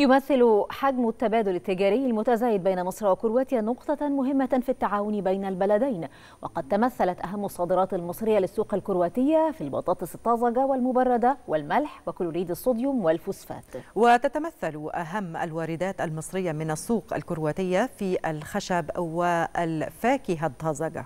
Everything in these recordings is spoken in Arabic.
يمثل حجم التبادل التجاري المتزايد بين مصر وكرواتيا نقطة مهمة في التعاون بين البلدين وقد تمثلت أهم الصادرات المصرية للسوق الكرواتية في البطاطس الطازجة والمبردة والملح وكلوريد الصوديوم والفوسفات وتتمثل أهم الواردات المصرية من السوق الكرواتية في الخشب والفاكهة الطازجة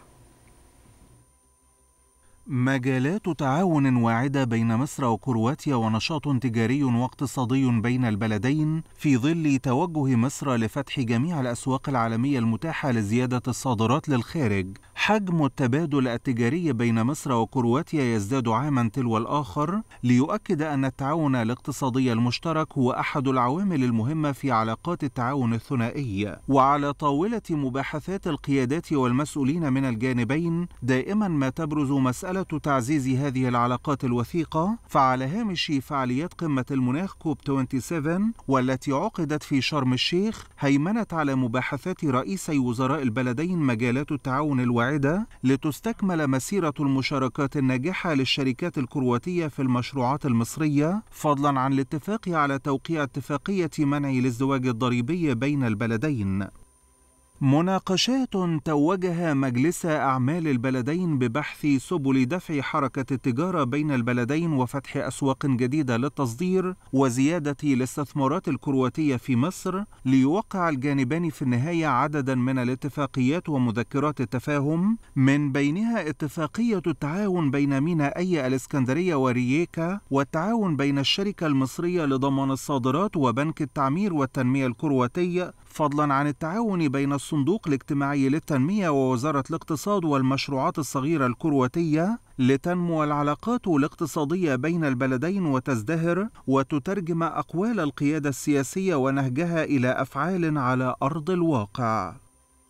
مجالات تعاون واعدة بين مصر وكرواتيا ونشاط تجاري واقتصادي بين البلدين في ظل توجه مصر لفتح جميع الأسواق العالمية المتاحة لزيادة الصادرات للخارج حجم التبادل التجاري بين مصر وكرواتيا يزداد عاما تلو الآخر ليؤكد أن التعاون الاقتصادي المشترك هو أحد العوامل المهمة في علاقات التعاون الثنائي وعلى طاولة مباحثات القيادات والمسؤولين من الجانبين دائما ما تبرز مسألة تعزيز هذه العلاقات الوثيقة فعلى هامش فعاليات قمة المناخ كوب 27 والتي عقدت في شرم الشيخ هيمنت على مباحثات رئيسي وزراء البلدين مجالات التعاون الوعي المساعدة لتستكمل مسيرة المشاركات الناجحة للشركات الكرواتية في المشروعات المصرية فضلا عن الاتفاق على توقيع اتفاقية منع الازدواج الضريبي بين البلدين مناقشات توجها مجلس أعمال البلدين ببحث سبل دفع حركة التجارة بين البلدين وفتح أسواق جديدة للتصدير وزيادة الاستثمارات الكرواتية في مصر ليوقع الجانبان في النهاية عددا من الاتفاقيات ومذكرات التفاهم من بينها اتفاقية التعاون بين ميناء الإسكندرية ورييكا والتعاون بين الشركة المصرية لضمان الصادرات وبنك التعمير والتنمية الكرواتية فضلا عن التعاون بين الصندوق الاجتماعي للتنمية ووزارة الاقتصاد والمشروعات الصغيرة الكرواتية لتنمو العلاقات الاقتصادية بين البلدين وتزدهر وتترجم أقوال القيادة السياسية ونهجها إلى أفعال على أرض الواقع